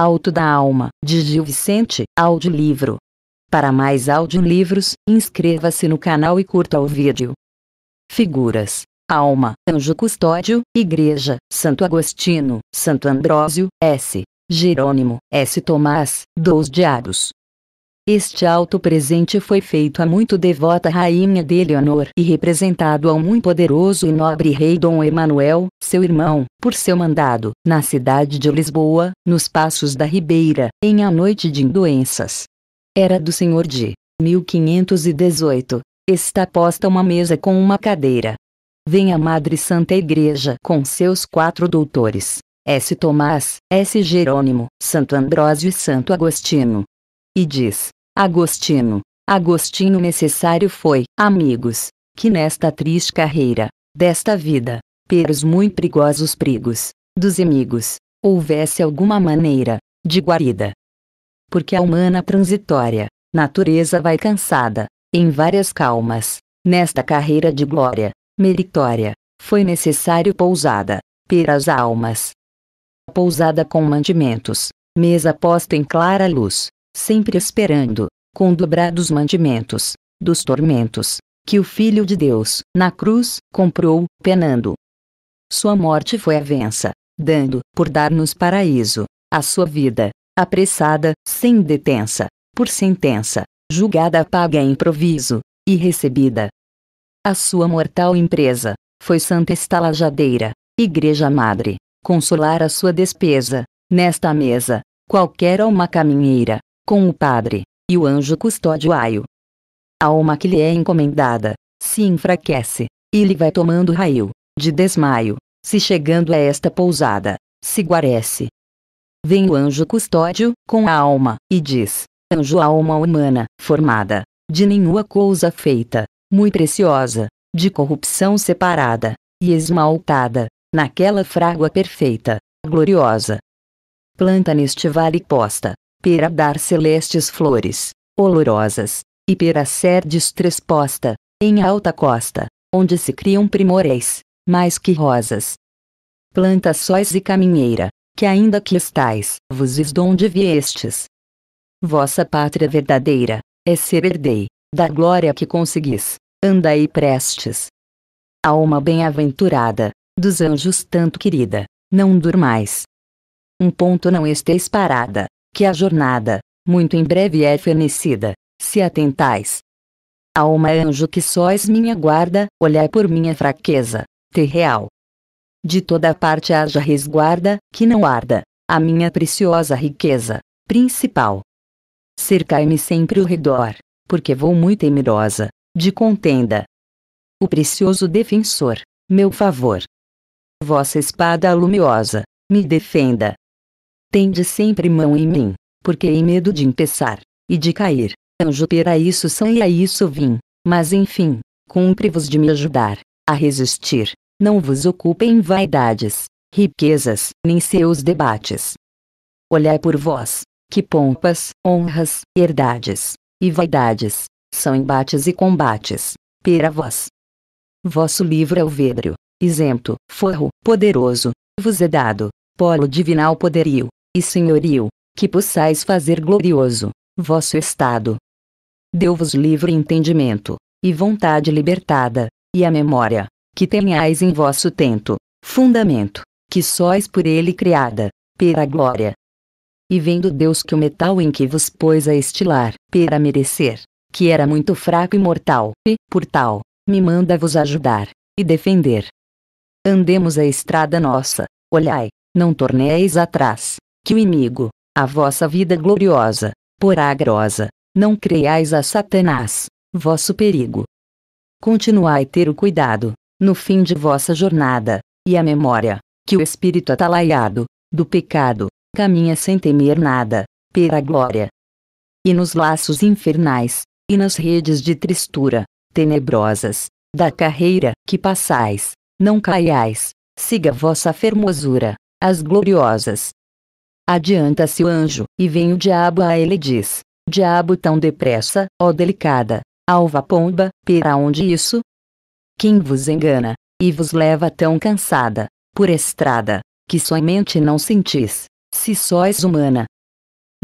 Alto da Alma, de Gil Vicente, audiolivro. Para mais audiolivros, inscreva-se no canal e curta o vídeo. Figuras: Alma, Anjo Custódio, Igreja, Santo Agostino, Santo Ambrósio, S. Jerônimo, S. Tomás, Dos Diabos. Este alto presente foi feito a muito devota rainha de Eleonor e representado ao muito poderoso e nobre rei Dom Emanuel, seu irmão, por seu mandado, na cidade de Lisboa, nos Passos da Ribeira, em a noite de doenças. Era do senhor de 1518. Está posta uma mesa com uma cadeira. Vem a Madre Santa Igreja com seus quatro doutores. S. Tomás, S. Jerônimo, Santo Ambrósio e Santo Agostino. E diz: Agostino. Agostino necessário foi, amigos, que nesta triste carreira, desta vida, pelos muito perigosos perigos, dos inimigos, houvesse alguma maneira, de guarida. Porque a humana transitória, natureza vai cansada, em várias calmas, nesta carreira de glória, meritória, foi necessário pousada, peras almas. Pousada com mantimentos, mesa posta em clara luz, sempre esperando, com dobrados mantimentos, dos tormentos, que o Filho de Deus, na cruz, comprou, penando. Sua morte foi a vença, dando, por dar-nos paraíso, a sua vida, apressada, sem detença, por sentença, julgada paga improviso, e recebida. A sua mortal empresa, foi santa estalajadeira, igreja madre, consolar a sua despesa, nesta mesa, qualquer alma caminheira, com o padre, e o anjo custodiaio. A alma que lhe é encomendada, se enfraquece, e lhe vai tomando raio, de desmaio, se chegando a esta pousada, se guarece. Vem o anjo custódio, com a alma, e diz, anjo alma humana, formada, de nenhuma coisa feita, muito preciosa, de corrupção separada, e esmaltada, naquela frágua perfeita, gloriosa. Planta neste vale posta, pera dar celestes flores, olorosas, e pera ser destresposta em alta costa, onde se criam primores, mais que rosas. Planta sóis e caminheira, que ainda que estais, vos esdonde viestes. Vossa pátria verdadeira, é ser herdei, da glória que conseguis, anda e prestes. Alma bem-aventurada, dos anjos tanto querida, não durmais. Um ponto não esteis parada, que a jornada, muito em breve é fenecida, se atentais. Alma anjo que sois minha guarda, olhai por minha fraqueza, terreal. De toda parte haja resguarda, que não arda, a minha preciosa riqueza, principal. Cercai-me sempre o redor, porque vou muito temerosa, de contenda. O precioso defensor, meu favor. Vossa espada lumiosa, me defenda, Tende sempre mão em mim, porque em medo de empeçar, e de cair, anjo pera isso são e a isso vim, mas enfim, cumpre-vos de me ajudar, a resistir, não vos ocupem em vaidades, riquezas, nem seus debates. Olhai por vós, que pompas, honras, herdades, e vaidades, são embates e combates, pera vós. Vosso livro é o vedro, isento, forro, poderoso, vos é dado, polo divinal poderio, e senhorio, que possais fazer glorioso vosso estado. Deu-vos livre entendimento, e vontade libertada, e a memória, que tenhais em vosso tento, fundamento, que sois por ele criada, pera glória. E vendo Deus que o metal em que vos pôs a estilar, pera merecer, que era muito fraco e mortal, e, por tal, me manda vos ajudar, e defender. Andemos a estrada nossa, olhai, não torneis atrás, que o inimigo, a vossa vida gloriosa, porá grosa, não creiais a Satanás, vosso perigo. Continuai ter o cuidado, no fim de vossa jornada, e a memória, que o espírito atalaiado, do pecado, caminha sem temer nada, pela glória. E nos laços infernais, e nas redes de tristura, tenebrosas, da carreira que passais, não caiais, siga vossa fermosura, as gloriosas, Adianta-se o anjo, e vem o diabo a ele e diz: Diabo tão depressa, ó delicada, alva pomba, pera onde isso? Quem vos engana, e vos leva tão cansada, por estrada, que somente não sentis, se sois humana.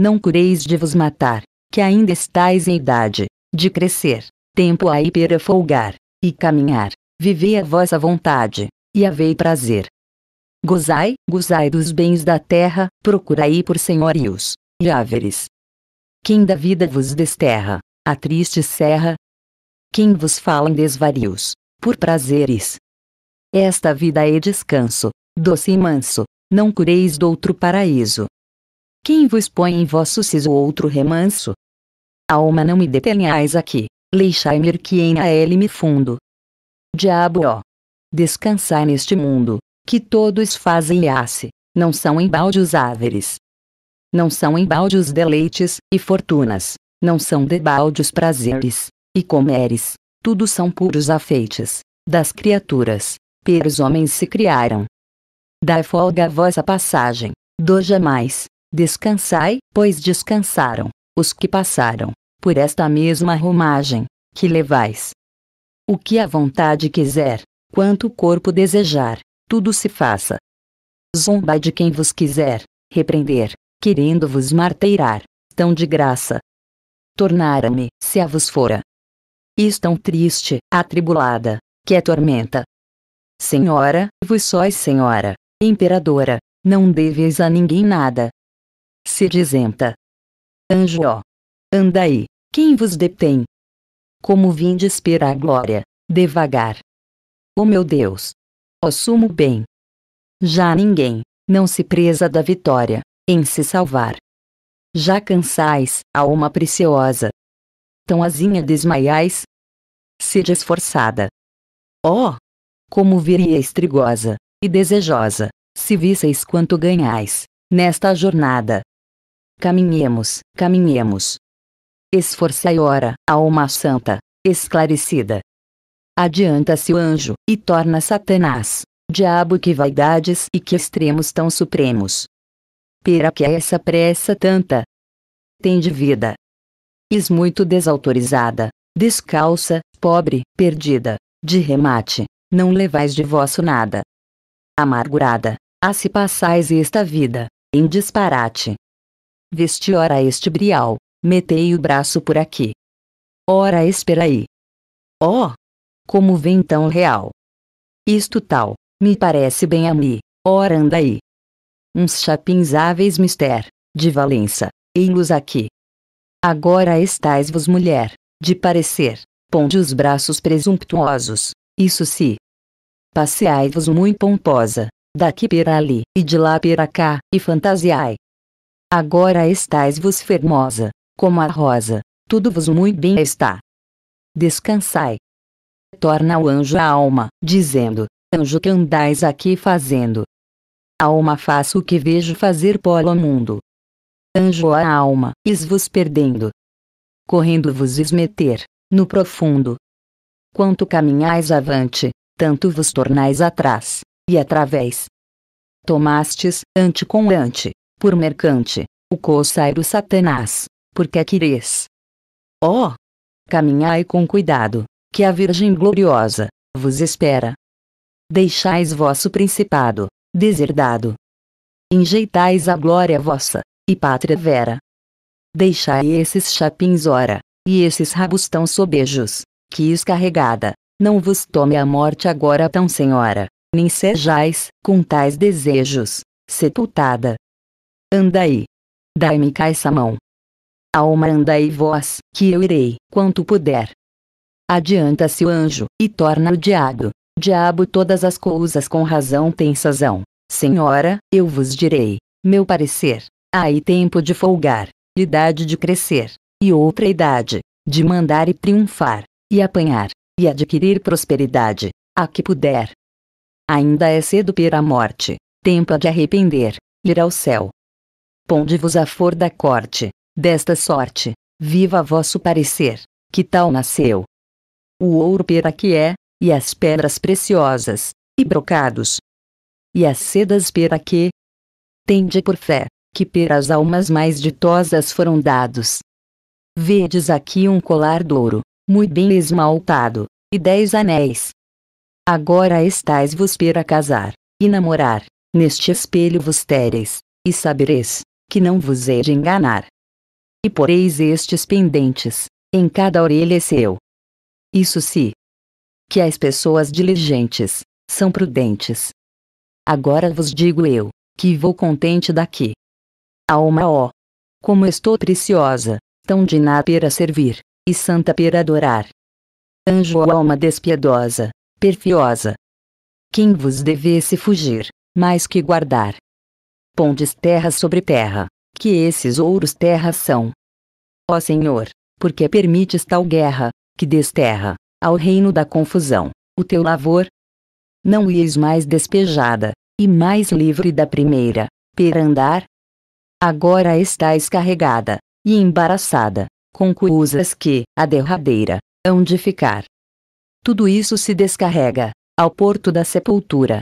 Não cureis de vos matar, que ainda estáis em idade, de crescer, tempo aí para folgar, e caminhar, vivei a vossa vontade, e havei prazer, Gozai, gozai dos bens da terra, procurai por senhorios e áveres. Quem da vida vos desterra, a triste serra? Quem vos fala em desvarios, por prazeres? Esta vida é descanso, doce e manso, não cureis do outro paraíso. Quem vos põe em vosso siso outro remanso? Alma não me detenhais aqui, leixai-me que em a ele me fundo. Diabo ó! Descansai neste mundo, que todos fazem asse, não são embalde os áveres. Não são embalde os deleites, e fortunas, não são debalde os prazeres, e comeres, tudo são puros afeites, das criaturas, pelos homens se criaram. Dai folga a vossa passagem, do jamais, descansai, pois descansaram, os que passaram, por esta mesma romagem, que levais. O que a vontade quiser, quanto o corpo desejar, tudo se faça. zomba de quem vos quiser, repreender, querendo-vos marteirar, tão de graça. Tornara-me, se a vos fora. Is tão triste, atribulada, que é tormenta. Senhora, vos sois senhora, imperadora, não deveis a ninguém nada. Se dizenta. Anjo ó. Andai, quem vos detém? Como vinde esperar a glória, devagar. O oh meu Deus, ó sumo bem. Já ninguém, não se presa da vitória, em se salvar. Já cansais, alma preciosa. Tão azinha desmaiais? Sede esforçada. Oh! Como viria estrigosa e desejosa, se visseis quanto ganhais, nesta jornada. Caminhemos, caminhemos. Esforçai ora, alma santa, esclarecida, adianta-se o anjo, e torna Satanás. Diabo que vaidades e que extremos tão supremos. Pera que é essa pressa tanta? Tem de vida. Is muito desautorizada, descalça, pobre, perdida, de remate, não levais de vosso nada. Amargurada, a se passais esta vida, em disparate. Vesti ora este brial, metei o braço por aqui. Ora espera aí. Ó, oh, como vem tão real? Isto tal, me parece bem a mim, ora anda aí. Uns chapinzáveis mister, de Valença, ei-los aqui. Agora estáis vos mulher, de parecer, ponde os braços presumptuosos, isso se. Passeai-vos muito pomposa, daqui para ali, e de lá para cá, e fantasiai. Agora estáis vos fermosa, como a rosa, tudo vos muito bem está. Descansai, torna o anjo a alma, dizendo: Anjo que andais aqui fazendo? Alma faço o que vejo fazer polo mundo. Anjo a alma, is-vos perdendo. Correndo vos esmeter, no profundo. Quanto caminhais avante, tanto vos tornais atrás, e através. Tomastes, ante com ante, por mercante, o coçairo Satanás, porque quereis. Ó! Oh! Caminhai com cuidado, que a Virgem Gloriosa vos espera. Deixais vosso principado, deserdado. Enjeitais a glória vossa, e pátria vera. Deixai esses chapins ora, e esses rabos tão sobejos, que escarregada, não vos tome a morte agora tão senhora, nem sejais, com tais desejos, sepultada. Andai. Dai-me cá essa mão. Alma andai vós, que eu irei, quanto puder, Adianta-se o anjo, e torna o diabo. Diabo todas as coisas com razão tem sazão. Senhora, eu vos direi, meu parecer, aí tempo de folgar, idade de crescer, e outra idade, de mandar e triunfar, e apanhar, e adquirir prosperidade, a que puder. Ainda é cedo pera a morte, tempo de arrepender, ir ao céu. Ponde-vos a for da corte, desta sorte, viva vosso parecer, que tal nasceu, o ouro pera que é, e as pedras preciosas, e brocados, e as sedas pera que. Tende por fé, que peras almas mais ditosas foram dados. Vedes aqui um colar de ouro, muito bem esmaltado, e dez anéis. Agora estáis vos pera casar, e namorar, neste espelho vos tereis, e sabereis, que não vos hei de enganar. E poreis estes pendentes, em cada orelha seu, isso se. Que as pessoas diligentes são prudentes. Agora vos digo eu, que vou contente daqui. Alma ó! Como estou preciosa, tão diná pera servir, e santa pera adorar. Anjo ó alma despiedosa, perfiosa. Quem vos devesse fugir, mais que guardar. Pondes terra sobre terra, que esses ouros terra são. Ó Senhor, por que permites tal guerra, que desterra, ao reino da confusão, o teu lavor. Não ies mais despejada, e mais livre da primeira, perandar. Agora estás carregada, e embaraçada, com coisas que, a derradeira, hão de ficar. Tudo isso se descarrega, ao porto da sepultura.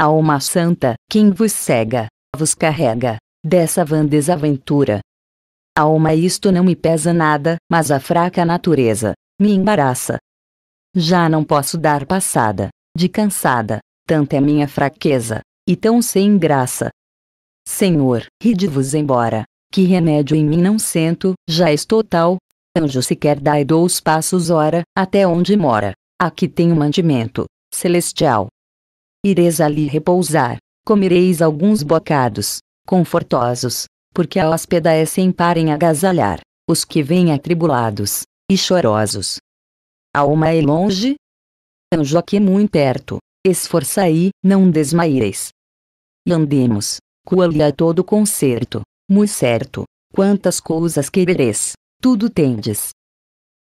Alma santa, quem vos cega, vos carrega, dessa vã desaventura. Alma isto não me pesa nada, mas a fraca natureza, me embaraça. Já não posso dar passada, de cansada, tanta é minha fraqueza, e tão sem graça. Senhor, ride-vos embora, que remédio em mim não sento, já estou tal. Anjo sequer dai dois passos ora, até onde mora, aqui tenho um mandimento, celestial. Ireis ali repousar, comereis alguns bocados, confortosos, porque a hóspeda é sem par em agasalhar, os que vêm atribulados, e chorosos. Alma é longe, anjo é muito perto, esforça-aí, não desmaieis. E andemos, coali a todo concerto, muito certo, quantas coisas quereres, tudo tendes.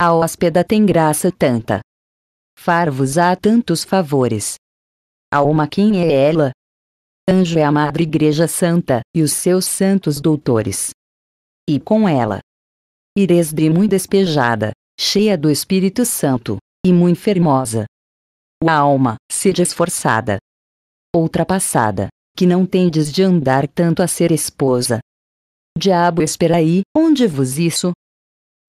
A hóspeda tem graça tanta. Far-vos há tantos favores. Alma quem é ela? Anjo é a Madre Igreja Santa, e os seus santos doutores. E com ela, ires de muito despejada, cheia do Espírito Santo, e muito fermosa. A alma, sede esforçada. Ultrapassada, que não tendes de andar tanto a ser esposa. Diabo aí, onde vos isso?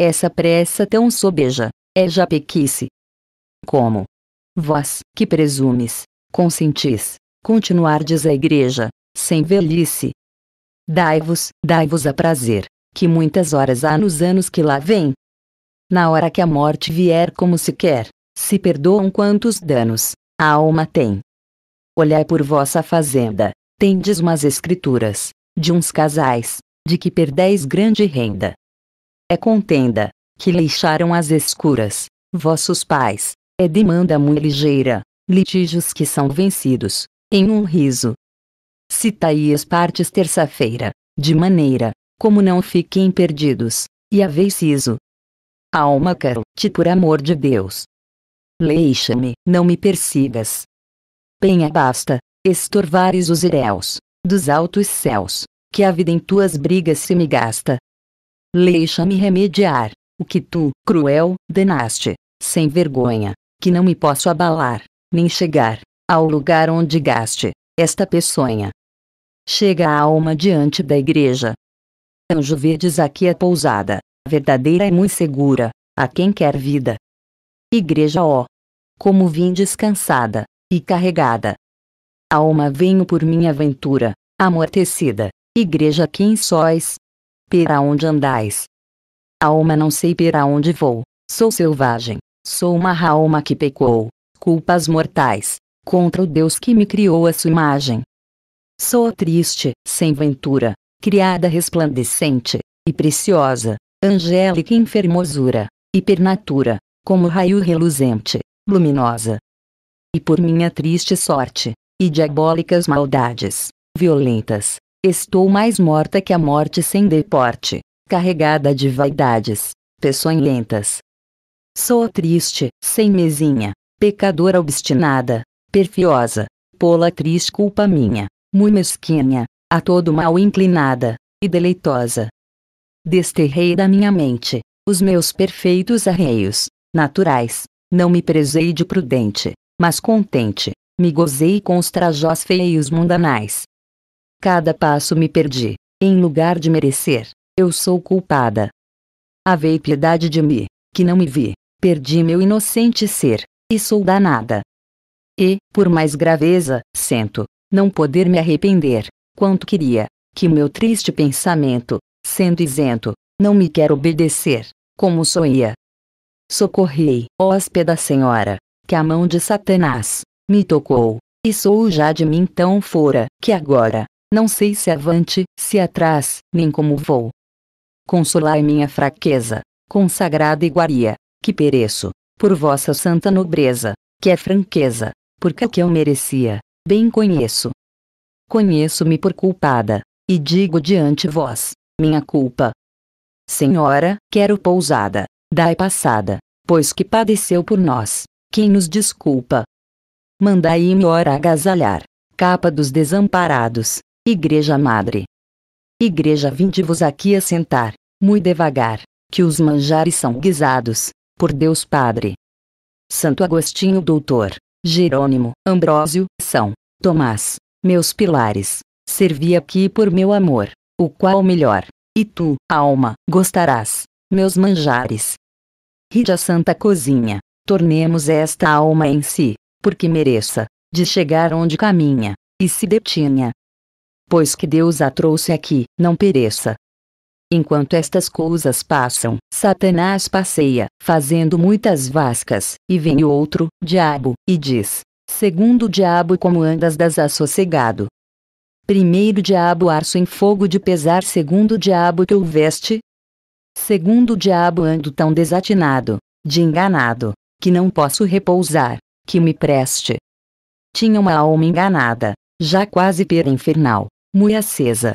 Essa pressa tão sobeja, é já pequice. Como? Vós, que presumes, consentis, continuardes a igreja, sem velhice. Dai-vos, dai-vos a prazer, que muitas horas há nos anos que lá vêm. Na hora que a morte vier como se quer, se perdoam quantos danos a alma tem. Olhai por vossa fazenda, tendes umas escrituras, de uns casais, de que perdeis grande renda. É contenda, que leixaram as escuras, vossos pais, é demanda muito ligeira, litígios que são vencidos, em um riso. Citaí as partes terça-feira, de maneira, como não fiquem perdidos, e vez iso. Alma quero-te por amor de Deus. Leixa-me, não me persigas. Penha basta, estorvares os heréus, dos altos céus, que a vida em tuas brigas se me gasta. Leixa-me remediar, o que tu, cruel, denaste, sem vergonha, que não me posso abalar, nem chegar, ao lugar onde gaste, esta peçonha. Chega a alma diante da igreja, Anjo vedes aqui é a pousada, verdadeira e é muito segura, a quem quer vida. Igreja ó! Como vim descansada, e carregada. alma venho por minha ventura, amortecida, igreja quem sois? Pera onde andais? alma não sei pera onde vou, sou selvagem, sou uma alma que pecou, culpas mortais, contra o Deus que me criou a sua imagem. Sou triste, sem ventura, criada resplandecente, e preciosa, angélica em fermosura, e pernatura, como raio reluzente, luminosa. E por minha triste sorte, e diabólicas maldades, violentas, estou mais morta que a morte sem deporte, carregada de vaidades, peçonhentas. Sou triste, sem mesinha, pecadora obstinada, perfiosa, pola triste culpa minha, muito mesquinha, a todo mal inclinada e deleitosa. Desterrei da minha mente os meus perfeitos arreios naturais, não me prezei de prudente, mas contente, me gozei com os trajós feios mundanais. Cada passo me perdi, em lugar de merecer, eu sou culpada. Havei piedade de mim, que não me vi, perdi meu inocente ser, e sou danada. E, por mais graveza, sento, não poder me arrepender, quanto queria, que meu triste pensamento, sendo isento, não me quer obedecer, como sonha. Socorrei, hóspeda senhora, que a mão de Satanás me tocou, e sou já de mim tão fora, que agora, não sei se avante, se atrás, nem como vou. Consolai minha fraqueza, consagrada iguaria, que pereço, por vossa santa nobreza, que é franqueza, porque é o que eu merecia, bem conheço, conheço-me por culpada, e digo diante vós, minha culpa. Senhora, quero pousada, dai passada, pois que padeceu por nós, quem nos desculpa? Mandai-me ora agasalhar, capa dos desamparados, igreja madre. Igreja vinde-vos aqui assentar, muito devagar, que os manjares são guisados, por Deus Padre. Santo Agostinho Doutor, Jerônimo, Ambrósio, São, Tomás, meus pilares. Servi aqui por meu amor, o qual é melhor, e tu, alma, gostarás, meus manjares. Ride a santa cozinha, tornemos esta alma em si, porque mereça, de chegar onde caminha, e se detinha. Pois que Deus a trouxe aqui, não pereça. Enquanto estas coisas passam, Satanás passeia, fazendo muitas vascas, e vem o outro, diabo, e diz: Segundo diabo como andas desassossegado. Primeiro diabo arço em fogo de pesar segundo diabo que o veste. Segundo diabo ando tão desatinado, de enganado, que não posso repousar, que me preste. Tinha uma alma enganada, já quase pera infernal, mui acesa.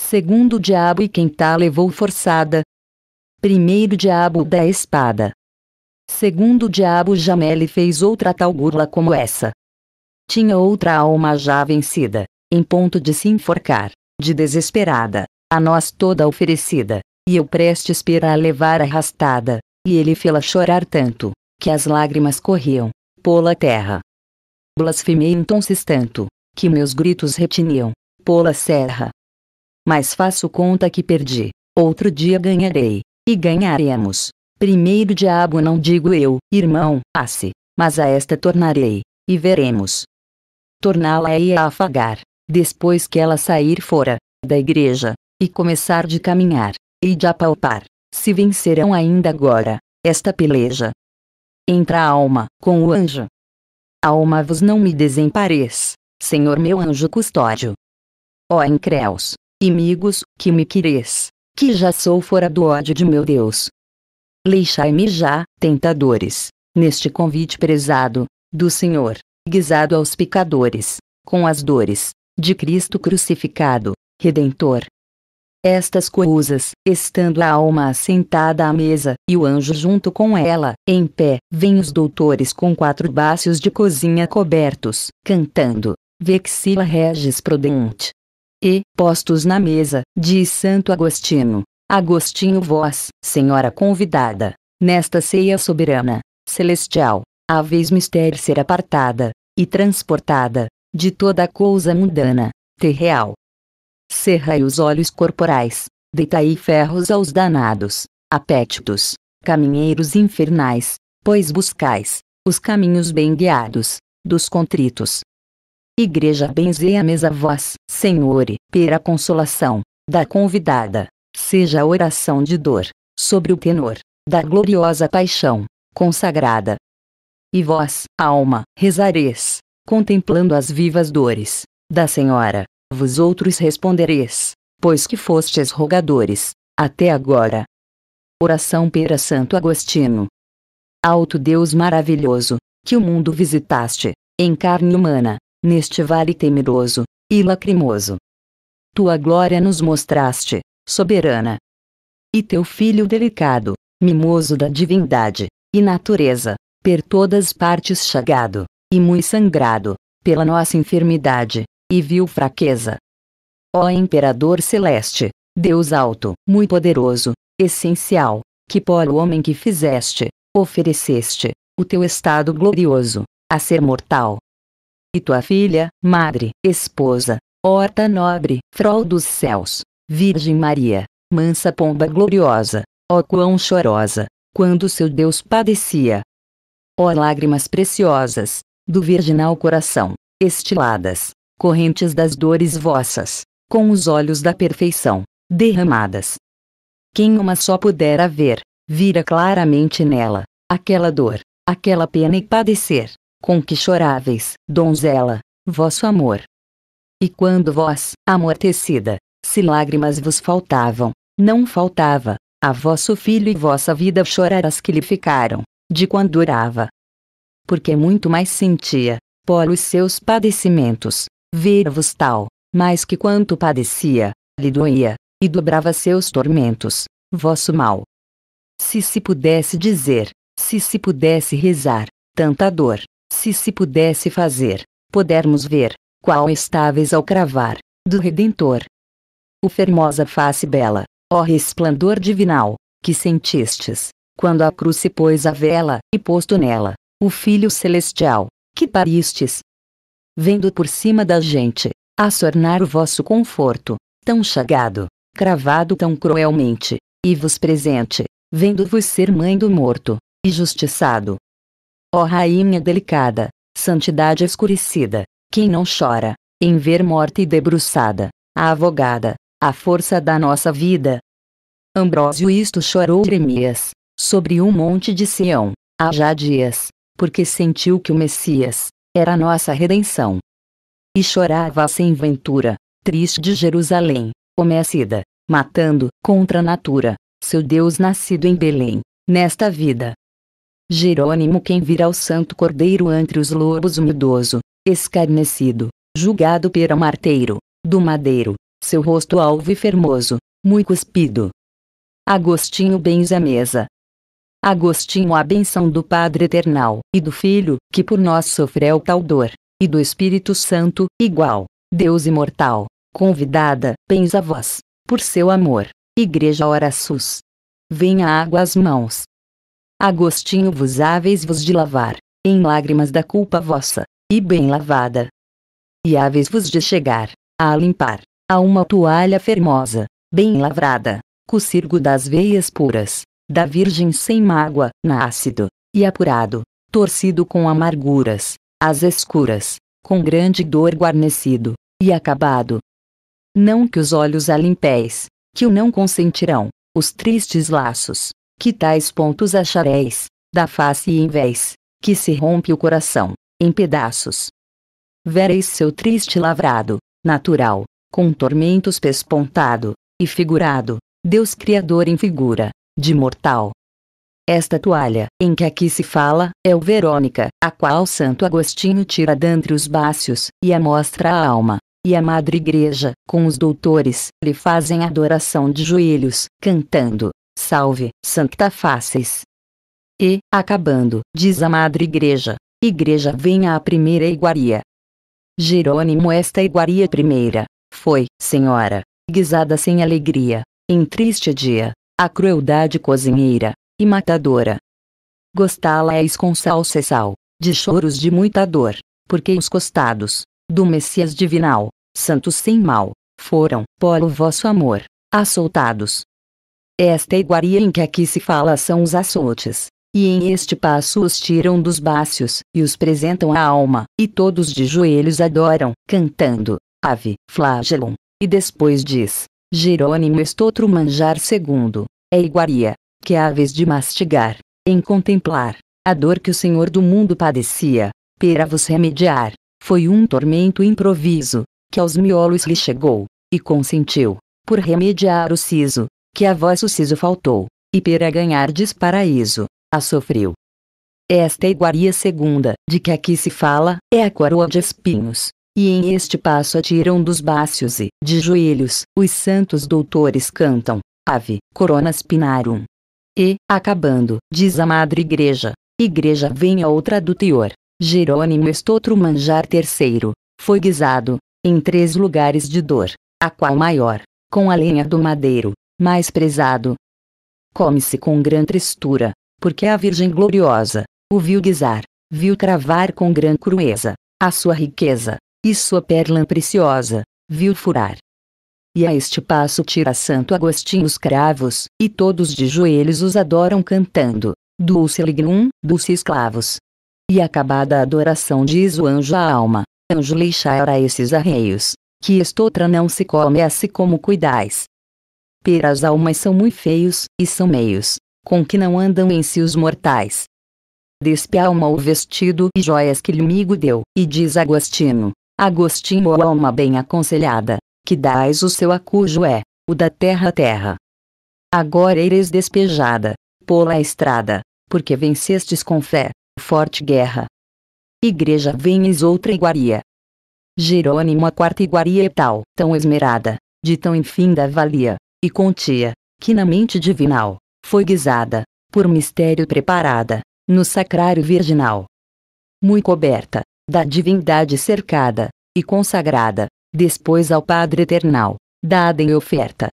Segundo diabo e quem tá levou forçada. Primeiro diabo da espada, Segundo o diabo Jamele fez outra tal burla como essa. Tinha outra alma já vencida, em ponto de se enforcar, de desesperada, a nós toda oferecida, e eu prestes para a levar arrastada, e ele fê-la chorar tanto, que as lágrimas corriam, pô-la terra. Blasfemei então-se tanto, que meus gritos retiniam, pô-la serra. Mas faço conta que perdi, outro dia ganharei, e ganharemos. Primeiro diabo não digo eu, irmão, passe, mas a esta tornarei, e veremos. Torná-la-ei a afagar, depois que ela sair fora, da igreja, e começar de caminhar, e de apalpar, se vencerão ainda agora, esta peleja. Entra a alma, com o anjo. Alma vos não me desempareis, Senhor meu anjo custódio. Ó incréus, inimigos, que me quereis, que já sou fora do ódio de meu Deus, leixai me já, tentadores, neste convite prezado, do Senhor, guisado aos pecadores, com as dores, de Cristo crucificado, Redentor. Estas coisas, estando a alma assentada à mesa, e o anjo junto com ela, em pé, vêm os doutores com quatro bácios de cozinha cobertos, cantando, Vexila Regis Prodeunt. E, postos na mesa, diz Santo Agostino. Agostinho vós, senhora convidada, nesta ceia soberana, celestial, haveis mistério ser apartada, e transportada, de toda coisa mundana, terreal. Cerrai os olhos corporais, deitai ferros aos danados, apétitos, caminheiros infernais, pois buscais, os caminhos bem guiados, dos contritos. Igreja benzei a mesa vós, Senhor, pera consolação, da convidada, seja a oração de dor, sobre o tenor da gloriosa paixão consagrada. E vós, alma, rezareis, contemplando as vivas dores da Senhora, vos outros respondereis, pois que fostes rogadores, até agora. Oração pera Santo Agostinho. Alto Deus maravilhoso, que o mundo visitaste, em carne humana, neste vale temeroso e lacrimoso. Tua glória nos mostraste, soberana. E teu filho delicado, mimoso da divindade, e natureza, per todas partes chagado, e muito sangrado, pela nossa enfermidade, e vil fraqueza. Ó Imperador Celeste, Deus alto, muito poderoso, essencial, que por o homem que fizeste, ofereceste, o teu estado glorioso, a ser mortal. E tua filha, madre, esposa, horta nobre, frol dos céus, Virgem Maria, mansa pomba gloriosa, ó quão chorosa, quando seu Deus padecia. Ó lágrimas preciosas, do virginal coração, estiladas, correntes das dores vossas, com os olhos da perfeição, derramadas. Quem uma só pudera ver, vira claramente nela, aquela dor, aquela pena e padecer, com que choráveis, donzela, vosso amor. E quando vós, amortecida, se lágrimas vos faltavam, não faltava, a vosso filho e vossa vida chorarás que lhe ficaram, de quando durava. Porque muito mais sentia, por os seus padecimentos, ver-vos tal, mais que quanto padecia, lhe doía, e dobrava seus tormentos, vosso mal. Se se pudesse dizer, se se pudesse rezar, tanta dor, se se pudesse fazer, pudermos ver, qual estáveis ao cravar, do Redentor, o fermosa face bela, ó resplendor divinal, que sentistes, quando a cruz se pôs à vela, e posto nela, o Filho Celestial, que paristes, vendo por cima da gente, a sornar o vosso conforto, tão chagado, cravado tão cruelmente, e vos presente, vendo-vos ser mãe do morto, e justiçado. Ó rainha delicada, santidade escurecida, quem não chora, em ver morta e debruçada, a avogada, a força da nossa vida. Ambrósio isto chorou Jeremias, sobre um monte de Sião, há já dias, porque sentiu que o Messias, era nossa redenção. E chorava sem ventura, triste de Jerusalém, homicida, matando, contra a natura, seu Deus nascido em Belém, nesta vida. Jerônimo quem vira o santo cordeiro entre os lobos humildoso, escarnecido, julgado pera marteiro, do madeiro, seu rosto alvo e fermoso, muito cuspido. Agostinho bens a mesa. Agostinho a benção do Padre Eternal, e do Filho, que por nós sofreu tal dor, e do Espírito Santo, igual, Deus imortal, convidada, bens a vós, por seu amor, Igreja ora sus. Venha água às mãos. Agostinho vos háveis vos de lavar, em lágrimas da culpa vossa, e bem lavada. E háveis vos de chegar, a limpar, a uma toalha fermosa, bem lavrada, cocirgo das veias puras, da virgem sem mágoa, nácido, e apurado, torcido com amarguras, às escuras, com grande dor guarnecido, e acabado. Não que os olhos alimpéis, que o não consentirão, os tristes laços, que tais pontos achareis, da face e em vez, que se rompe o coração, em pedaços. Vereis seu triste lavrado, natural, com tormentos pespontado, e figurado, Deus Criador em figura, de mortal. Esta toalha, em que aqui se fala, é o Verônica, a qual Santo Agostinho tira dentre os bácios, e a mostra à alma. E a Madre Igreja, com os doutores, lhe fazem adoração de joelhos, cantando: Salve, Sancta Faces. E, acabando, diz a Madre Igreja: Igreja venha a primeira iguaria. Jerônimo, esta iguaria primeira, foi, senhora, guisada sem alegria, em triste dia, a crueldade cozinheira e matadora. Gostá-la és com sal sal, de choros de muita dor, porque os costados, do Messias divinal, santos sem mal, foram, por o vosso amor, assoltados. Esta iguaria em que aqui se fala são os açoutes, e em este passo os tiram dos bácios, e os presentam à alma, e todos de joelhos adoram, cantando ave, flagelum, e depois diz, Jerônimo estotro manjar segundo, é iguaria, que aves de mastigar, em contemplar, a dor que o Senhor do mundo padecia, pera vos remediar, foi um tormento improviso, que aos miolos lhe chegou, e consentiu, por remediar o siso, que a vós o siso faltou, e pera ganhar desparaíso, a sofreu. Esta é iguaria segunda, de que aqui se fala, é a coroa de espinhos, e em este passo atiram dos bácios e, de joelhos, os santos doutores cantam, Ave, coronas spinarum. E, acabando, diz a madre igreja, igreja vem a outra do teor, Jerônimo estotro manjar terceiro, foi guisado, em três lugares de dor, a qual maior, com a lenha do madeiro, mais prezado. Come-se com gran tristura, porque a Virgem gloriosa, o viu guisar, viu cravar com gran crueza, a sua riqueza, e sua perla preciosa, viu furar. E a este passo tira Santo Agostinho os cravos, e todos de joelhos os adoram cantando, Dulce lignum, dulce esclavos. E acabada a adoração diz o anjo à alma, anjo lixara esses arreios, que estoutra não se come assim como cuidais. Peras almas são muito feios, e são meios, com que não andam em si os mortais. Despe alma o vestido e joias que lhe amigo deu, e diz Agostinho, Agostinho ou alma bem aconselhada, que dais o seu acujo é, o da terra terra. Agora eres despejada, pô-la a estrada, porque vencestes com fé, forte guerra. Igreja vens outra iguaria. Jerônimo a quarta iguaria é tal, tão esmerada, de tão infinda valia, e contia, que na mente divinal, foi guisada, por mistério preparada, no sacrário virginal. Muito coberta, da divindade cercada e consagrada, depois ao Padre Eternal, dada em oferta.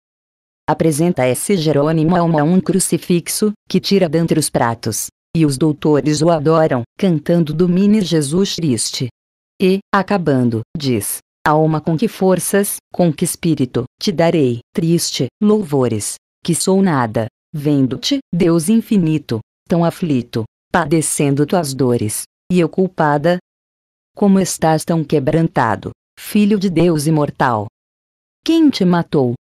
Apresenta esse Jerônimo a uma um crucifixo, que tira dentre os pratos, e os doutores o adoram, cantando Domine Jesus Triste. E, acabando, diz: Alma com que forças, com que espírito, te darei, triste, louvores, que sou nada, vendo-te, Deus infinito, tão aflito, padecendo tuas dores, e eu culpada, como estás tão quebrantado, filho de Deus imortal? Quem te matou?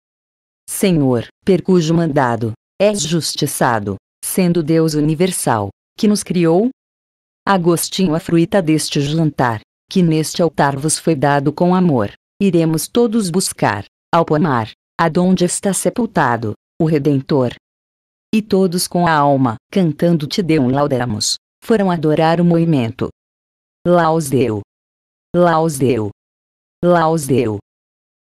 Senhor, per cujo mandado, és justiçado, sendo Deus universal, que nos criou? Agostinho a fruita deste jantar, que neste altar vos foi dado com amor, iremos todos buscar, ao pomar, aonde está sepultado, o Redentor. E todos com a alma, cantando te deum laudamos, foram adorar o movimento, Lausdeu. Lausdeu. Lausdeu.